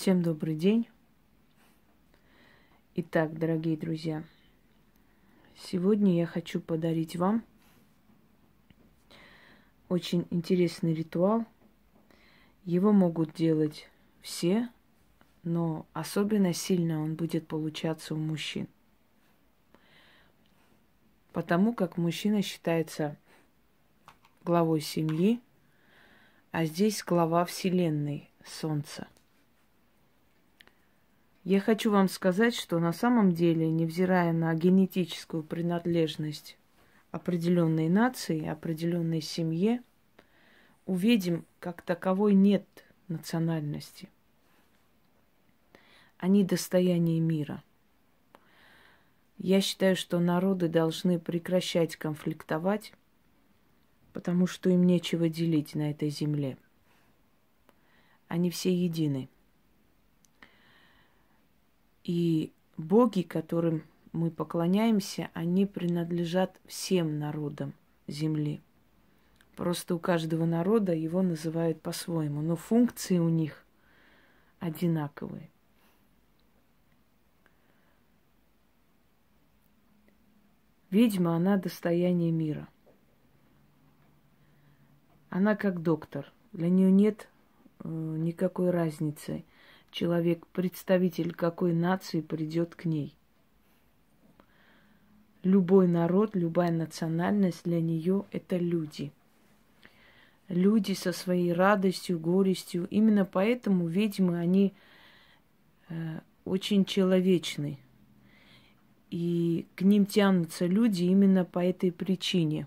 Всем добрый день. Итак, дорогие друзья, сегодня я хочу подарить вам очень интересный ритуал. Его могут делать все, но особенно сильно он будет получаться у мужчин. Потому как мужчина считается главой семьи, а здесь глава Вселенной Солнца – я хочу вам сказать, что на самом деле, невзирая на генетическую принадлежность определенной нации, определенной семье, увидим, как таковой нет национальности. Они достояние мира. Я считаю, что народы должны прекращать конфликтовать, потому что им нечего делить на этой земле. Они все едины. И боги, которым мы поклоняемся, они принадлежат всем народам Земли. Просто у каждого народа его называют по-своему, но функции у них одинаковые. Ведьма, она достояние мира. Она как доктор. Для нее нет э, никакой разницы – человек, представитель какой нации придет к ней. Любой народ, любая национальность для нее – это люди. Люди со своей радостью, горестью. Именно поэтому ведьмы, они э, очень человечны. И к ним тянутся люди именно по этой причине.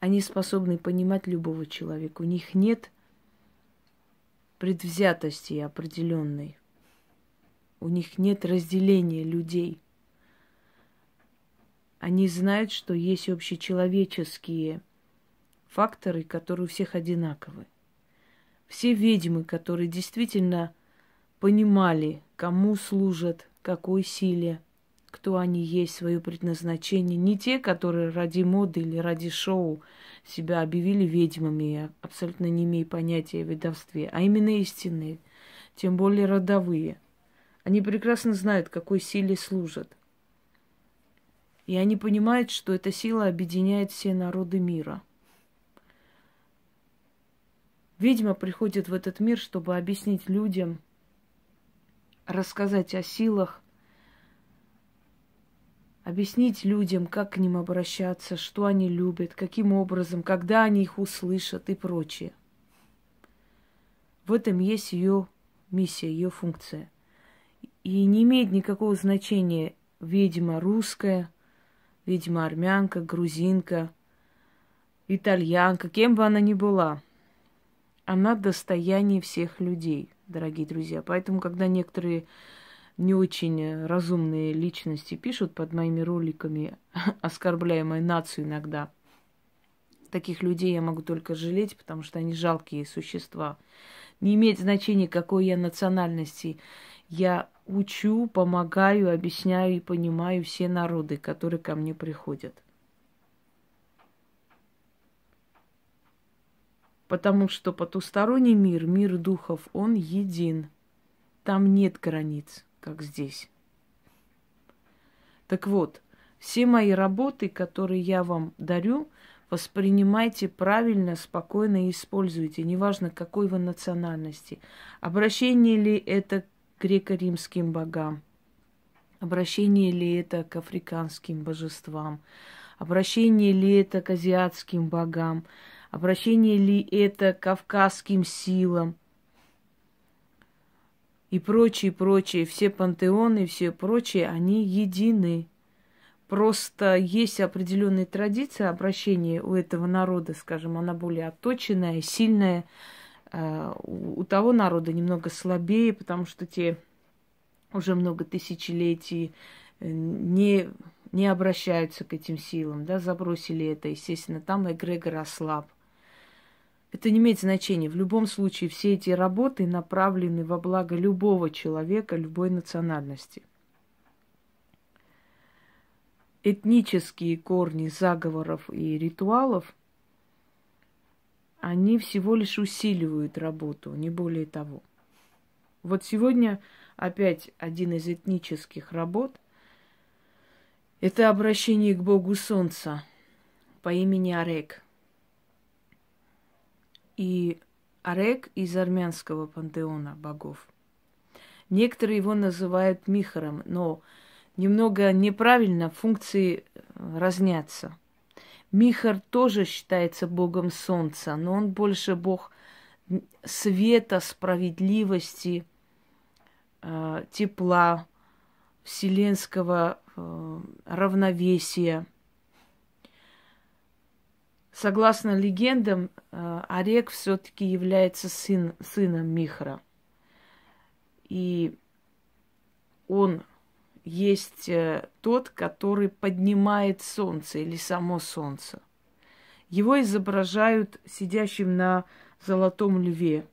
Они способны понимать любого человека. У них нет предвзятости определенной. У них нет разделения людей. Они знают, что есть общечеловеческие факторы, которые у всех одинаковы. Все ведьмы, которые действительно понимали, кому служат, какой силе – кто они есть, свое предназначение. Не те, которые ради моды или ради шоу себя объявили ведьмами, Я абсолютно не имея понятия о ведовстве, а именно истинные, тем более родовые. Они прекрасно знают, какой силе служат. И они понимают, что эта сила объединяет все народы мира. Ведьма приходит в этот мир, чтобы объяснить людям, рассказать о силах, объяснить людям, как к ним обращаться, что они любят, каким образом, когда они их услышат и прочее. В этом есть ее миссия, ее функция. И не имеет никакого значения, ведьма русская, ведьма армянка, грузинка, итальянка, кем бы она ни была. Она достояние всех людей, дорогие друзья. Поэтому, когда некоторые не очень разумные личности пишут под моими роликами, оскорбляя мою нацию иногда. Таких людей я могу только жалеть, потому что они жалкие существа. Не имеет значения, какой я национальности. Я учу, помогаю, объясняю и понимаю все народы, которые ко мне приходят. Потому что потусторонний мир, мир духов, он един. Там нет границ как здесь. Так вот, все мои работы, которые я вам дарю, воспринимайте правильно, спокойно и используйте, неважно какой вы национальности. Обращение ли это к греко-римским богам, обращение ли это к африканским божествам, обращение ли это к азиатским богам, обращение ли это к кавказским силам – и прочие, прочие, все пантеоны, все прочие, они едины. Просто есть определенные традиции обращения у этого народа, скажем, она более отточенная, сильная. А, у того народа немного слабее, потому что те уже много тысячелетий э, не, не обращаются к этим силам, да, забросили это, естественно, там эгрегор ослаб. Это не имеет значения. В любом случае, все эти работы направлены во благо любого человека, любой национальности. Этнические корни заговоров и ритуалов, они всего лишь усиливают работу, не более того. Вот сегодня опять один из этнических работ – это обращение к Богу Солнца по имени Орек и Арек из армянского пантеона богов. Некоторые его называют Михаром, но немного неправильно функции э, разнятся. Михар тоже считается богом солнца, но он больше бог света, справедливости, э, тепла, вселенского э, равновесия – Согласно легендам, э, Орек все-таки является сын, сыном Михра. И он есть э, тот, который поднимает солнце или само солнце. Его изображают сидящим на золотом льве.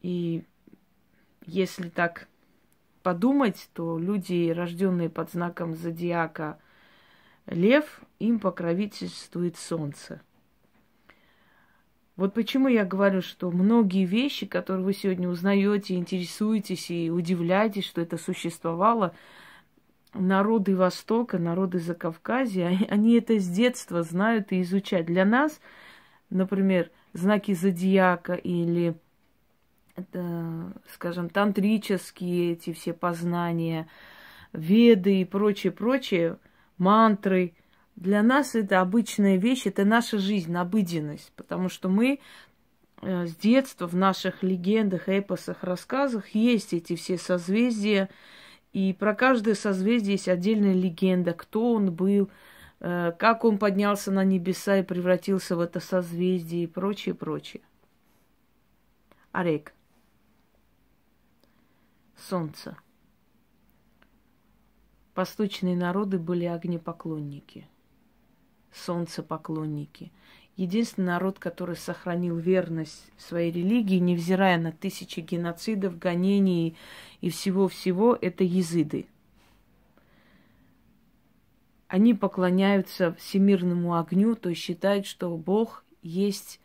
И если так подумать, то люди, рожденные под знаком зодиака Лев, им покровительствует солнце. Вот почему я говорю, что многие вещи, которые вы сегодня узнаете, интересуетесь и удивляетесь, что это существовало, народы Востока, народы Закавказья, они это с детства знают и изучают. Для нас, например, знаки зодиака или, это, скажем, тантрические эти все познания, веды и прочее, прочее – мантры. Для нас это обычная вещь, это наша жизнь, обыденность, потому что мы э, с детства в наших легендах, эпосах, рассказах есть эти все созвездия, и про каждое созвездие есть отдельная легенда, кто он был, э, как он поднялся на небеса и превратился в это созвездие и прочее, прочее. Орек. Солнце. Восточные народы были огнепоклонники, солнцепоклонники. Единственный народ, который сохранил верность своей религии, невзирая на тысячи геноцидов, гонений и всего-всего, это езыды. Они поклоняются всемирному огню, то есть считают, что Бог есть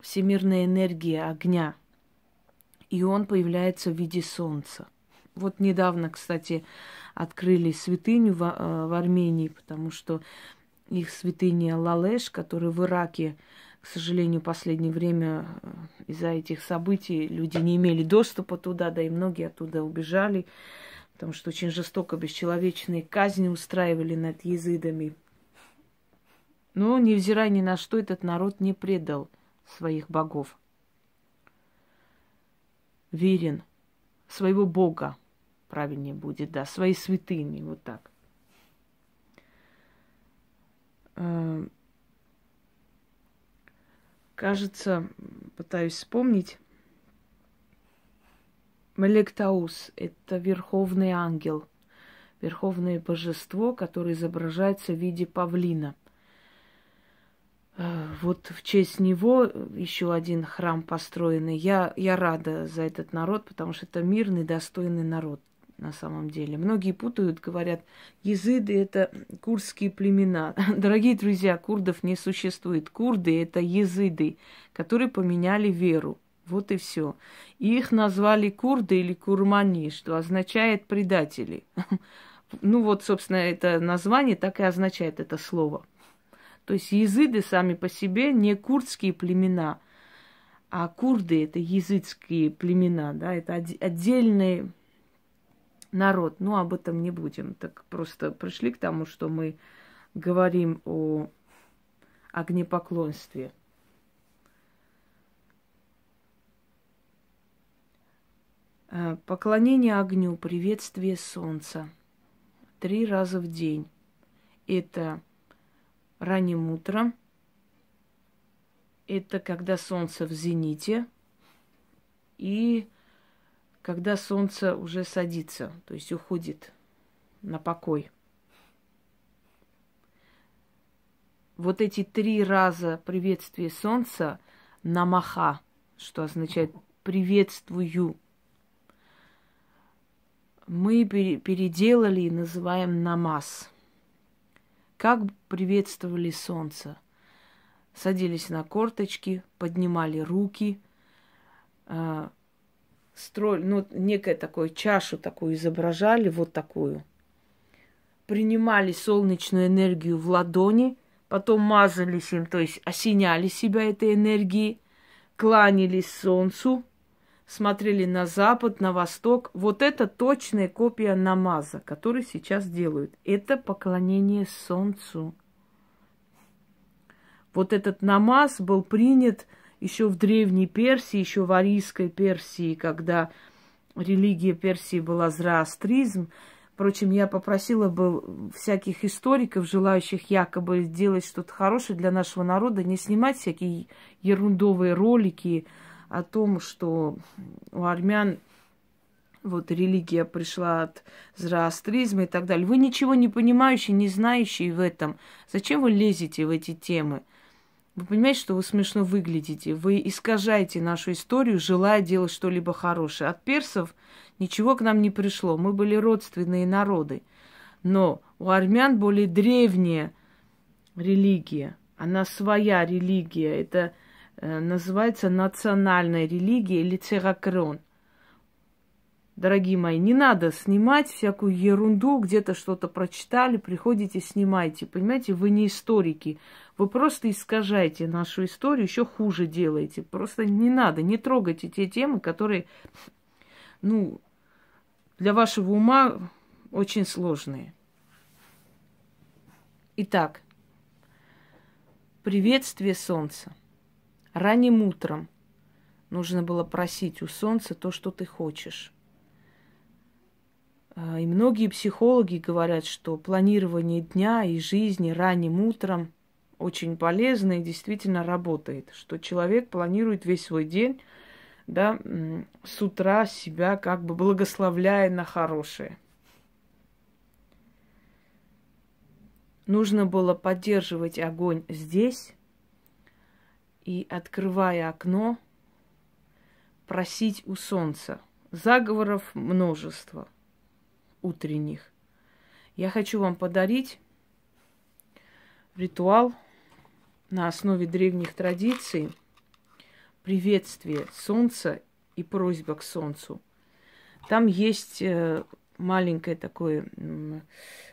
всемирная энергия огня, и он появляется в виде солнца. Вот недавно, кстати, открыли святыню в, э, в Армении, потому что их святыня Лалеш, которая в Ираке, к сожалению, в последнее время э, из-за этих событий люди не имели доступа туда, да и многие оттуда убежали, потому что очень жестоко бесчеловечные казни устраивали над езидами. Но, невзирая ни на что, этот народ не предал своих богов. Верен, своего бога правильнее будет, да, своей святыни, вот так. Эм, кажется, пытаюсь вспомнить, Мелектаус это верховный ангел, верховное божество, которое изображается в виде павлина. Э, вот в честь него еще один храм построенный. Я, я рада за этот народ, потому что это мирный, достойный народ на самом деле. Многие путают, говорят, езыды – это курдские племена. Дорогие друзья, курдов не существует. Курды – это езыды, которые поменяли веру. Вот и все. их назвали курды или курмани, что означает предатели. Ну вот, собственно, это название так и означает это слово. То есть езыды сами по себе не курдские племена, а курды это языцкие племена, да, это отдельные народ. ну об этом не будем. Так просто пришли к тому, что мы говорим о огнепоклонстве. Э, поклонение огню, приветствие солнца три раза в день. Это ранним утром, это когда солнце в зените, и когда солнце уже садится, то есть уходит на покой. Вот эти три раза приветствия солнца намаха, что означает приветствую. Мы переделали и называем намаз. Как приветствовали солнце? Садились на корточки, поднимали руки э, – строили, ну, некую такую чашу такую изображали, вот такую. Принимали солнечную энергию в ладони, потом мазались им, то есть осеняли себя этой энергией, кланялись солнцу, смотрели на запад, на восток. Вот это точная копия намаза, который сейчас делают. Это поклонение солнцу. Вот этот намаз был принят еще в Древней Персии, еще в Арийской Персии, когда религия Персии была зороастризм. Впрочем, я попросила бы всяких историков, желающих якобы сделать что-то хорошее для нашего народа, не снимать всякие ерундовые ролики о том, что у армян вот религия пришла от зороастризма и так далее. Вы ничего не понимающие, не знающие в этом. Зачем вы лезете в эти темы? Вы понимаете, что вы смешно выглядите? Вы искажаете нашу историю, желая делать что-либо хорошее. От персов ничего к нам не пришло. Мы были родственные народы. Но у армян более древняя религия. Она своя религия. Это э, называется национальная религия или церакрон дорогие мои, не надо снимать всякую ерунду, где-то что-то прочитали, приходите, снимайте. Понимаете, вы не историки, вы просто искажаете нашу историю, еще хуже делаете. Просто не надо, не трогайте те темы, которые, ну, для вашего ума очень сложные. Итак, приветствие солнца. Ранним утром нужно было просить у солнца то, что ты хочешь. А, и многие психологи говорят, что планирование дня и жизни ранним утром очень полезно и действительно работает, что человек планирует весь свой день, да, с утра себя как бы благословляя на хорошее. Нужно было поддерживать огонь здесь и, открывая окно, просить у солнца. Заговоров множество – утренних. Я хочу вам подарить ритуал на основе древних традиций. Приветствие солнца и просьба к солнцу. Там есть э, маленькое такое,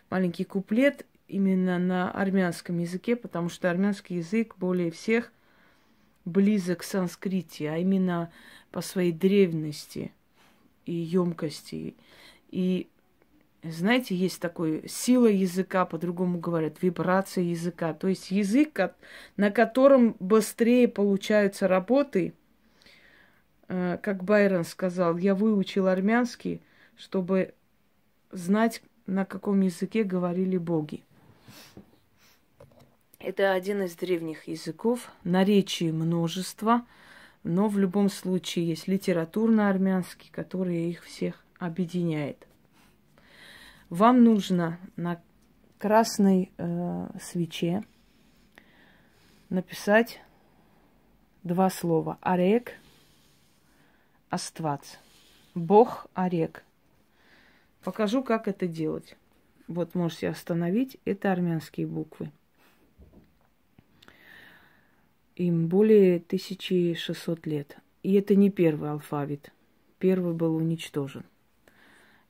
маленький куплет именно на армянском языке, потому что армянский язык более всех близок к санскрите, а именно по своей древности и емкости. И знаете, есть такой сила языка, по-другому говорят, вибрация языка. То есть язык, на котором быстрее получаются работы. Э, как Байрон сказал, я выучил армянский, чтобы знать, на каком языке говорили боги. Это один из древних языков, наречий множество, но в любом случае есть литературно-армянский, который их всех объединяет вам нужно на красной э, свече написать два слова. Орек, аствац. Бог орек. Покажу, как это делать. Вот можете остановить. Это армянские буквы. Им более 1600 лет. И это не первый алфавит. Первый был уничтожен.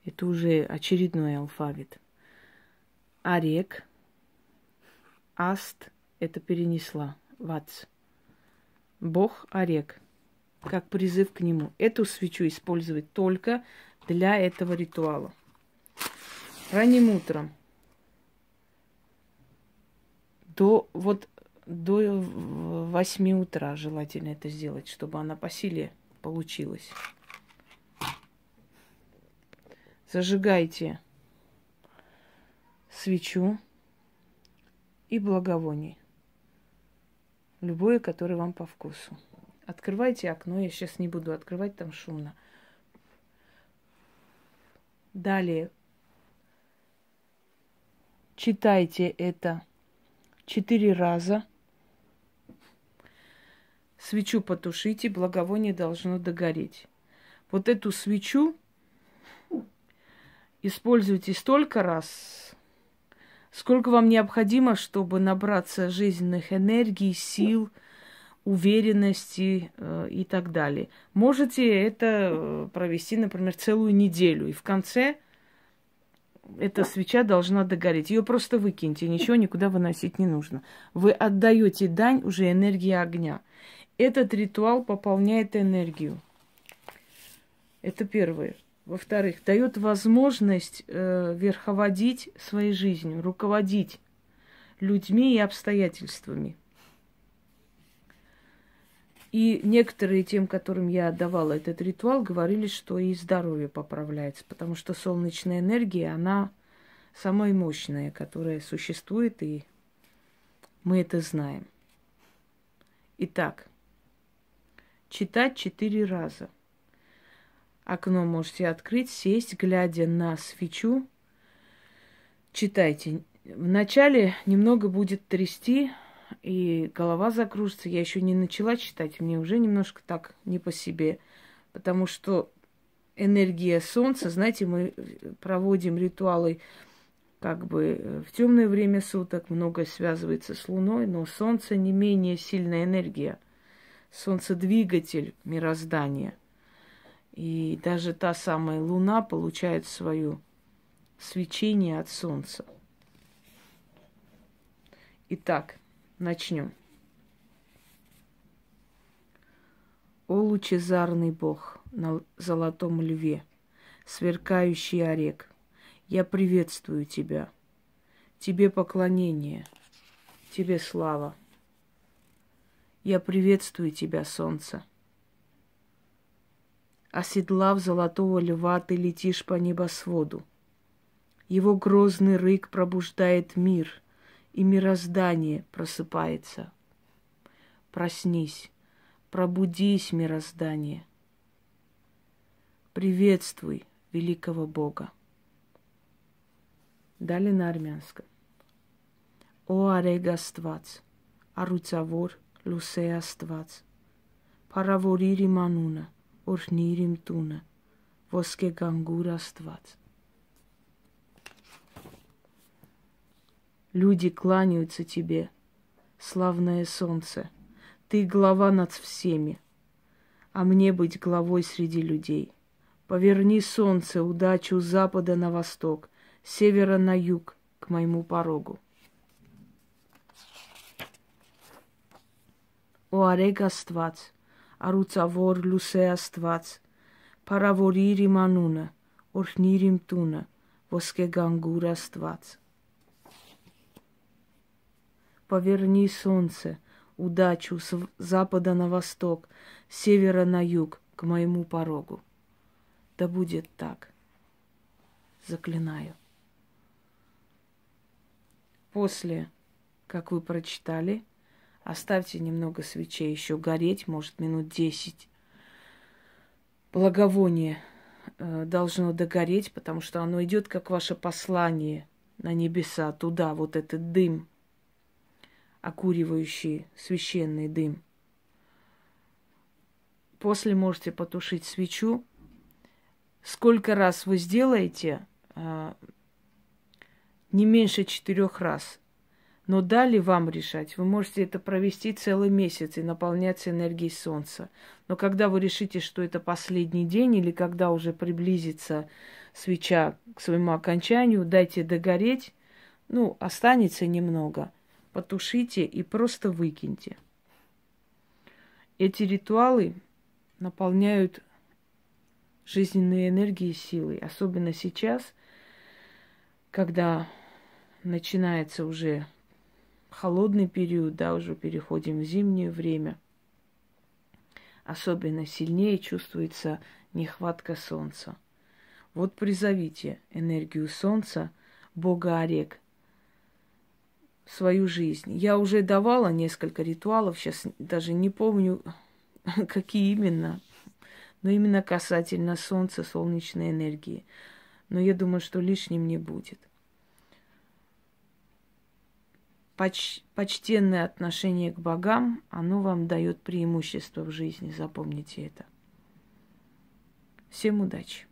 Это уже очередной алфавит. Орек. Аст это перенесла. Вац. Бог Орек. Как призыв к нему. Эту свечу использовать только для этого ритуала. Ранним утром. До, вот, до 8 утра желательно это сделать, чтобы она по силе получилась. Зажигайте свечу и благовоние. Любое, которое вам по вкусу. Открывайте окно, я сейчас не буду открывать, там шумно. Далее читайте это четыре раза. Свечу потушите, благовоние должно догореть. Вот эту свечу Используйте столько раз, сколько вам необходимо, чтобы набраться жизненных энергий, сил, уверенности э, и так далее. Можете это э, провести, например, целую неделю. И в конце эта свеча должна догореть. Ее просто выкиньте, ничего никуда выносить не нужно. Вы отдаете дань уже энергии огня. Этот ритуал пополняет энергию. Это первое. Во-вторых, дает возможность э, верховодить своей жизнью, руководить людьми и обстоятельствами. И некоторые тем, которым я отдавала этот ритуал, говорили, что и здоровье поправляется, потому что солнечная энергия, она самая мощная, которая существует, и мы это знаем. Итак, читать четыре раза – Окно можете открыть, сесть, глядя на свечу. Читайте. Вначале немного будет трясти, и голова закружится. Я еще не начала читать, мне уже немножко так не по себе, потому что энергия солнца, знаете, мы проводим ритуалы как бы э, в темное время суток, много связывается с Луной, но Солнце не менее сильная энергия. Солнце двигатель мироздания – и даже та самая Луна получает свое свечение от Солнца. Итак, начнем. О лучезарный Бог на золотом льве, сверкающий орек, я приветствую тебя. Тебе поклонение, тебе слава. Я приветствую тебя, солнце оседлав золотого льва, ты летишь по небосводу. Его грозный рык пробуждает мир, и мироздание просыпается. Проснись, пробудись, мироздание. Приветствуй великого Бога. Далее на армянском. О արեգաստված, առուցավոր լուսեաստված, փառավորիր իմ անունը, օրհնիր իմ воске ոսկե գանգուր Люди кланяются тебе, славное солнце, ты глава над всеми, а мне быть главой среди людей. Поверни солнце, удачу с запада на восток, севера на юг, к моему порогу. O arega առուցավոր լուսե աստված, պարավորիր իմ անունը, օրհնիր իմ տունը, ոսկե Поверни солнце, удачу с запада на восток, с севера на юг, к моему порогу. Да будет так. Заклинаю. После, как вы прочитали, Оставьте немного свечей еще гореть, может, минут десять. Благовоние э, должно догореть, потому что оно идет как ваше послание на небеса, туда, вот этот дым, окуривающий священный дым. После можете потушить свечу. Сколько раз вы сделаете? Э, не меньше четырех раз. Но дали вам решать. Вы можете это провести целый месяц и наполняться энергией солнца. Но когда вы решите, что это последний день, или когда уже приблизится свеча к своему окончанию, дайте догореть, ну, останется немного, потушите и просто выкиньте. Эти ритуалы наполняют жизненные энергии и силы, особенно сейчас, когда начинается уже холодный период, да, уже переходим в зимнее время, особенно сильнее чувствуется нехватка солнца. Вот призовите энергию солнца, бога орек, в свою жизнь. Я уже давала несколько ритуалов, сейчас даже не помню, какие именно, но именно касательно солнца, солнечной энергии. Но я думаю, что лишним не будет – поч- почтенное отношение к богам, оно вам дает преимущество в жизни, запомните это. Всем удачи!